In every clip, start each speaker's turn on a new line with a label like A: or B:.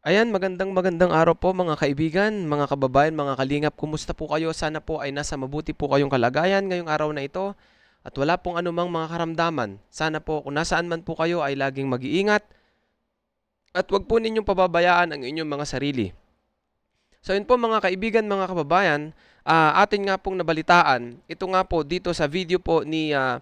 A: Ayan, magandang magandang araw po mga kaibigan, mga kababayan, mga kalingap. Kumusta po kayo? Sana po ay nasa mabuti po kayong kalagayan ngayong araw na ito at wala pong anumang mga karamdaman. Sana po kung nasaan man po kayo ay laging mag-iingat at wag po ninyong pababayaan ang inyong mga sarili. So yun po mga kaibigan, mga kababayan, uh, atin nga pong nabalitaan, ito nga po dito sa video po ni uh,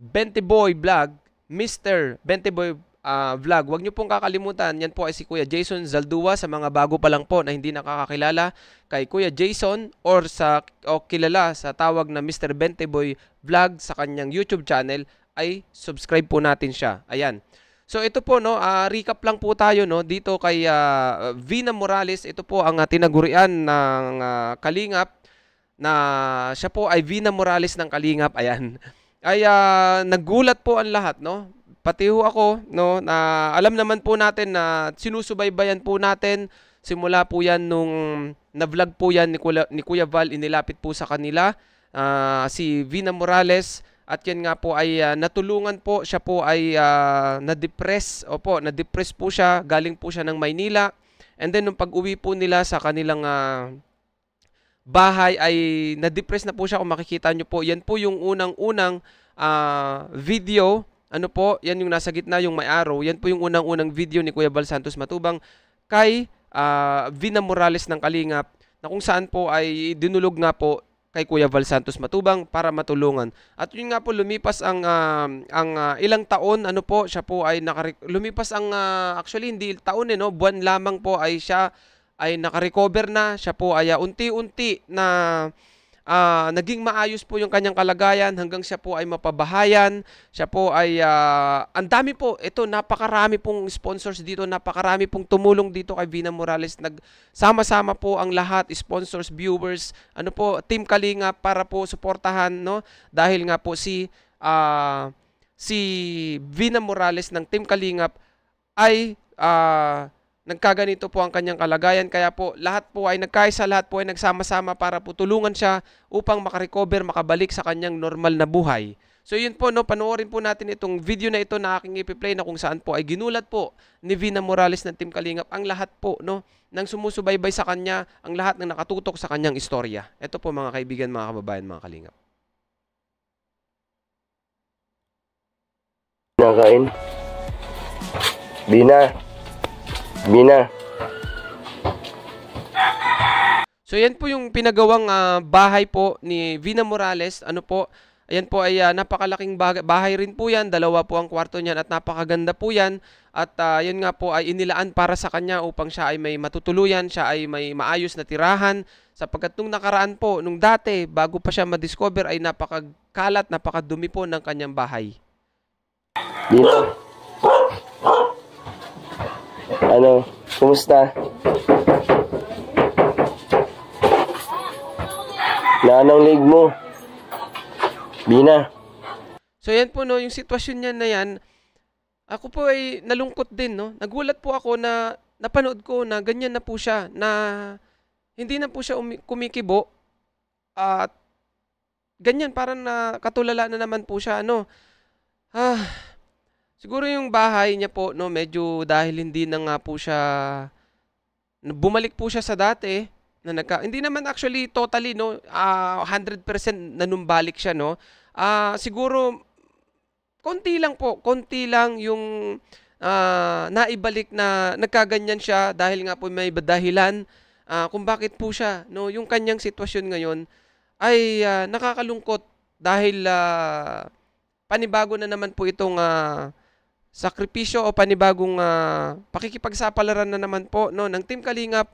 A: Bente Boy Vlog, Mr. Bente Boy uh, vlog. Huwag niyo pong kakalimutan, yan po ay si Kuya Jason Zaldua sa mga bago pa lang po na hindi nakakakilala kay Kuya Jason or sa o kilala sa tawag na Mr. Benteboy Vlog sa kanyang YouTube channel ay subscribe po natin siya. Ayan. So ito po no, uh, recap lang po tayo no dito kay uh, Vina Morales. Ito po ang uh, tinagurian ng uh, Kalingap na siya po ay Vina Morales ng Kalingap. Ayan. Ay uh, nagulat po ang lahat no pati ho ako, no, na alam naman po natin na sinusubaybayan po natin simula po 'yan nung na-vlog po 'yan ni Kuya, ni Kuya Val inilapit po sa kanila uh, si Vina Morales at yan nga po ay uh, natulungan po siya po ay uh, na-depress opo na-depress po siya galing po siya ng Maynila and then nung pag-uwi po nila sa kanilang uh, bahay ay na-depress na po siya kung makikita nyo po yan po yung unang-unang uh, video ano po, yan yung nasa gitna, yung may arrow. Yan po yung unang-unang video ni Kuya Bal Santos Matubang kay uh, Vina Morales ng Kalingap na kung saan po ay dinulog nga po kay Kuya Val Santos Matubang para matulungan. At yun nga po lumipas ang uh, ang uh, ilang taon ano po siya po ay naka lumipas ang uh, actually hindi taon eh no buwan lamang po ay siya ay naka-recover na siya po ay uh, unti-unti na uh, naging maayos po yung kanyang kalagayan hanggang siya po ay mapabahayan. Siya po ay, uh, ang dami po, ito napakarami pong sponsors dito, napakarami pong tumulong dito kay Vina Morales. Nagsama-sama po ang lahat, sponsors, viewers, ano po, Team Kalinga para po suportahan, no? Dahil nga po si, uh, si Vina Morales ng Team Kalingap ay uh, nagkaganito po ang kanyang kalagayan. Kaya po lahat po ay nagkaisa, lahat po ay nagsama-sama para po tulungan siya upang makarecover, makabalik sa kanyang normal na buhay. So yun po, no, panoorin po natin itong video na ito na aking ipiplay na kung saan po ay ginulat po ni Vina Morales ng Team Kalingap ang lahat po no, ng sumusubaybay sa kanya, ang lahat ng nakatutok sa kanyang istorya. Ito po mga kaibigan, mga kababayan, mga Kalingap. Nakain? Vina. Bina. So yan po yung pinagawang uh, bahay po ni Vina Morales. Ano po? Ayan po ay uh, napakalaking bahay rin po yan. Dalawa po ang kwarto niyan at napakaganda po yan. At uh, ah, yan nga po ay inilaan para sa kanya upang siya ay may matutuluyan, siya ay may maayos na tirahan. Sapagkat nung nakaraan po, nung dati, bago pa siya madiscover ay napakakalat, napakadumi po ng kanyang bahay. Dito. Ano, kumusta? Naanong leg mo? Bina. So yan po no, yung sitwasyon niya na yan, ako po ay nalungkot din no. Nagulat po ako na napanood ko na ganyan na po siya na hindi na po siya kumikibo at ganyan parang katulala na naman po siya ano. Ah, Siguro yung bahay niya po, no, medyo dahil hindi na nga po siya, bumalik po siya sa dati, na nagka, hindi naman actually totally, no, uh, 100% nanumbalik siya, no. Uh, siguro, konti lang po, konti lang yung uh, naibalik na nagkaganyan siya dahil nga po may dahilan uh, kung bakit po siya, no, yung kanyang sitwasyon ngayon ay uh, nakakalungkot dahil uh, panibago na naman po itong uh, sakripisyo o panibagong uh, pakikipagsapalaran na naman po no ng Team Kalingap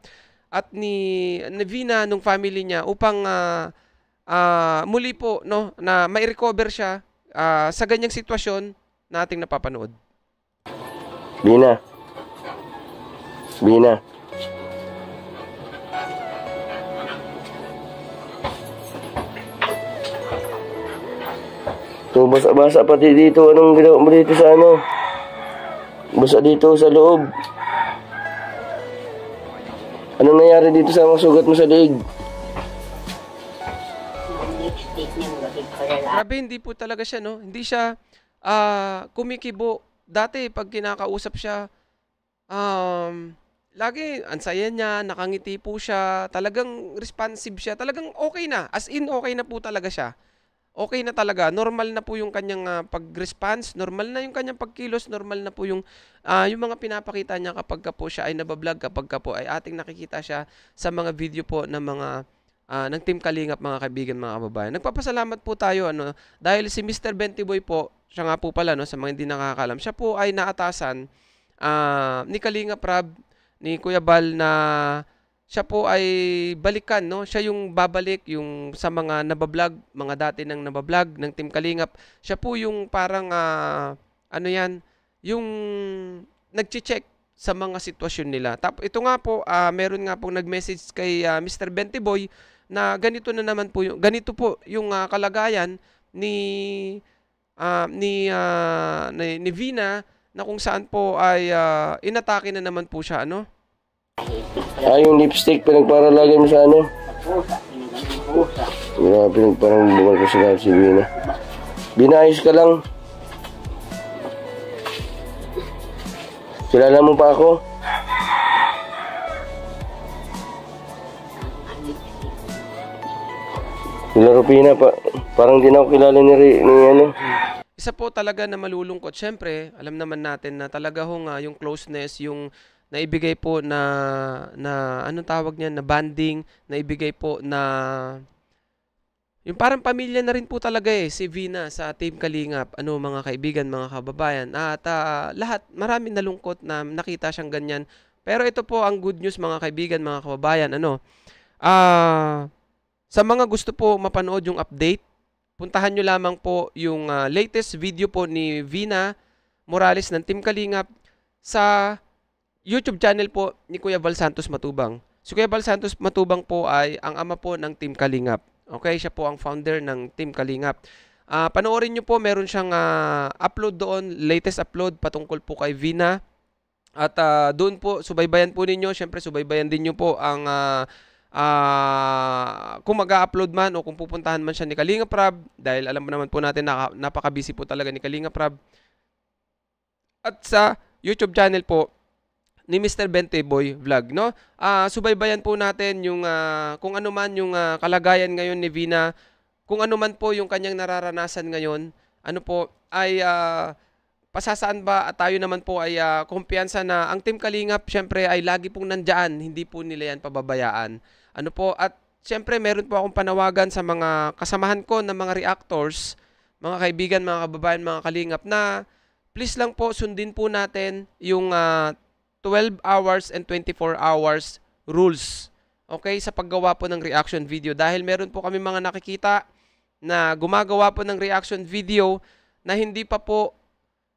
A: at ni, ni nung family niya upang uh, uh, muli po no na ma recover siya uh, sa ganyang sitwasyon nating na napapanood. Nina. Nina. So, basa-basa pati dito. Anong ginawa mo dito sa ano? Basta dito sa loob. Ano nangyari dito sa mga sugat mo sa leeg? Grabe, hindi po talaga siya, no? Hindi siya uh, kumikibo. Dati, pag kinakausap siya, um, lagi, ansaya niya, nakangiti po siya, talagang responsive siya, talagang okay na. As in, okay na po talaga siya okay na talaga. Normal na po yung kanyang uh, pag-response, normal na yung kanyang pagkilos, normal na po yung, uh, yung mga pinapakita niya kapag ka po siya ay nabablog, kapag ka po ay ating nakikita siya sa mga video po ng mga uh, ng Team Kalingap mga kaibigan mga kababayan. Nagpapasalamat po tayo ano dahil si Mr. Bentiboy po, siya nga po pala no sa mga hindi nakakalam. siya po ay naatasan uh, ni Kalingap Rab ni Kuya Bal na siya po ay balikan, no? Siya yung babalik yung sa mga nabablog, mga dati nang nabablog ng Team Kalingap. Siya po yung parang uh, ano 'yan, yung nagche-check sa mga sitwasyon nila. Tap ito nga po, uh, meron nga pong nag-message kay uh, ah, Mr. Bentiboy na ganito na naman po yung ganito po yung uh, kalagayan ni uh, ni, uh, ni ni Vina na kung saan po ay uh, inatake na naman po siya ano Ah, yung lipstick, pinagparalagay mo sa ano? Grabe, parang buwan ko sa lahat si Bina. Binayos ka lang. Kilala mo pa ako? Laro Pina, pa, parang din ako kilala ni, ni ano. Isa po talaga na malulungkot. Siyempre, alam naman natin na talaga ho nga yung closeness, yung na ibigay po na na anong tawag niyan na banding na ibigay po na yung parang pamilya na rin po talaga eh si Vina sa Team Kalingap ano mga kaibigan mga kababayan at uh, lahat marami nalungkot na nakita siyang ganyan pero ito po ang good news mga kaibigan mga kababayan ano ah uh, sa mga gusto po mapanood yung update puntahan nyo lamang po yung uh, latest video po ni Vina Morales ng Team Kalingap sa YouTube channel po ni Kuya Val Santos Matubang. Si Kuya Val Santos Matubang po ay ang ama po ng Team Kalingap. Okay, siya po ang founder ng Team Kalingap. Uh, panoorin nyo po, meron siyang uh, upload doon, latest upload patungkol po kay Vina. At uh, doon po, subaybayan po ninyo. Siyempre, subaybayan din nyo po ang... Uh, uh, kung mag-upload man o kung pupuntahan man siya ni Kalinga Prab dahil alam mo naman po natin napaka-busy po talaga ni Kalinga Prab at sa YouTube channel po ni Mr. Bente Boy Vlog, no? Uh, subaybayan po natin yung uh, kung ano man yung uh, kalagayan ngayon ni Vina, kung ano man po yung kanyang nararanasan ngayon, ano po ay uh, pasasaan ba at tayo naman po ay uh, kumpiyansa na ang Team Kalingap syempre ay lagi pong nandyan, hindi po nila yan pababayaan. Ano po at syempre meron po akong panawagan sa mga kasamahan ko ng mga reactors, mga kaibigan, mga kababayan, mga kalingap na please lang po sundin po natin yung uh, 12 hours and 24 hours rules. Okay, sa paggawa po ng reaction video. Dahil meron po kami mga nakikita na gumagawa po ng reaction video na hindi pa po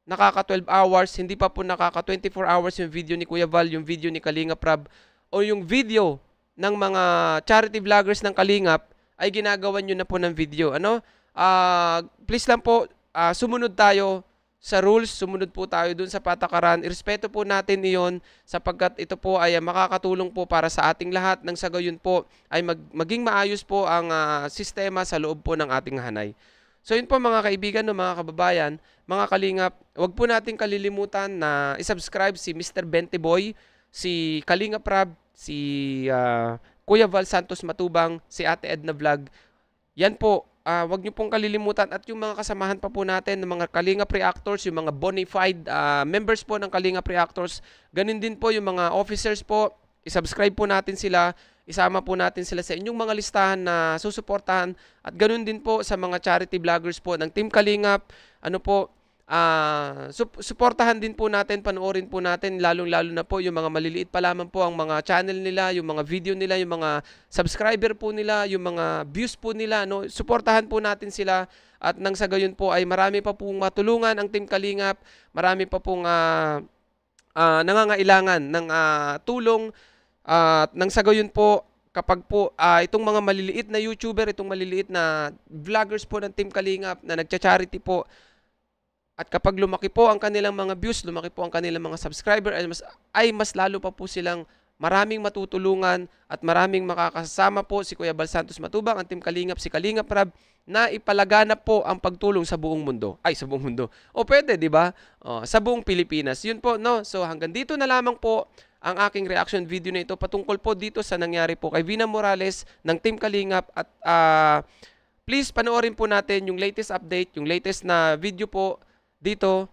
A: nakaka-12 hours, hindi pa po nakaka-24 hours yung video ni Kuya Val, yung video ni Kalinga Prab, o yung video ng mga charity vloggers ng Kalingap ay ginagawa nyo na po ng video. Ano? Uh, please lang po, uh, sumunod tayo sa rules, sumunod po tayo dun sa patakaran. Irespeto po natin iyon sapagkat ito po ay makakatulong po para sa ating lahat nang sa po ay mag, maging maayos po ang uh, sistema sa loob po ng ating hanay. So yun po mga kaibigan no, mga kababayan, mga kalingap, wag po nating kalilimutan na isubscribe si Mr. Bente Boy, si Kalingap Rab, si uh, Kuya Val Santos Matubang, si Ate Edna Vlog. Yan po, uh, wag niyo pong kalilimutan at yung mga kasamahan pa po natin ng mga Kalinga Reactors, yung mga bonafide uh, members po ng Kalinga Reactors, ganun din po yung mga officers po, isubscribe po natin sila, isama po natin sila sa inyong mga listahan na susuportahan at ganun din po sa mga charity vloggers po ng Team Kalingap, ano po, Uh, ah, su- suportahan din po natin, panoorin po natin, lalong-lalo na po yung mga maliliit pa lamang po ang mga channel nila, yung mga video nila, yung mga subscriber po nila, yung mga views po nila. No? Suportahan po natin sila at nang sa gayon po ay marami pa pong matulungan ang Team Kalingap, marami pa pong uh, uh, nangangailangan ng uh, tulong uh, at nang sa gayon po kapag po uh, itong mga maliliit na YouTuber, itong maliliit na vloggers po ng Team Kalingap na nagcha-charity po, at kapag lumaki po ang kanilang mga views, lumaki po ang kanilang mga subscriber, ay mas, ay mas lalo pa po silang maraming matutulungan at maraming makakasama po si Kuya Bal Santos Matubang, ang Team Kalingap, si Kalingap Rab, na ipalaganap po ang pagtulong sa buong mundo. Ay, sa buong mundo. O pwede, di ba? O, sa buong Pilipinas. Yun po, no? So hanggang dito na lamang po ang aking reaction video na ito patungkol po dito sa nangyari po kay Vina Morales ng Team Kalingap at uh, please panoorin po natin yung latest update, yung latest na video po dito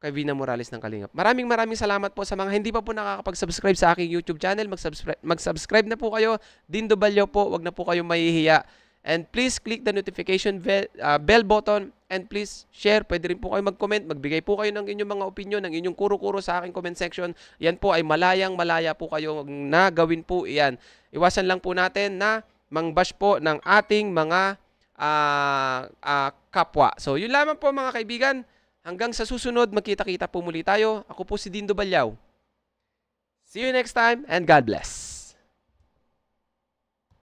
A: kay Vina Morales ng Kalingap. Maraming maraming salamat po sa mga hindi pa po nakakapag-subscribe sa aking YouTube channel. Mag-subscribe, mag-subscribe na po kayo. Dindo Balyo po, wag na po kayong mahihiya. And please click the notification bell, uh, ah, bell button and please share. Pwede rin po kayo mag-comment. Magbigay po kayo ng inyong mga opinion, ng inyong kuro-kuro sa aking comment section. Yan po ay malayang malaya po kayo na gawin po iyan. Iwasan lang po natin na mangbash po ng ating mga uh, uh, kapwa. So yun lamang po mga kaibigan. Hanggang sa susunod, magkita-kita po muli tayo. Ako po si Dindo Balyaw. See you next time and God bless.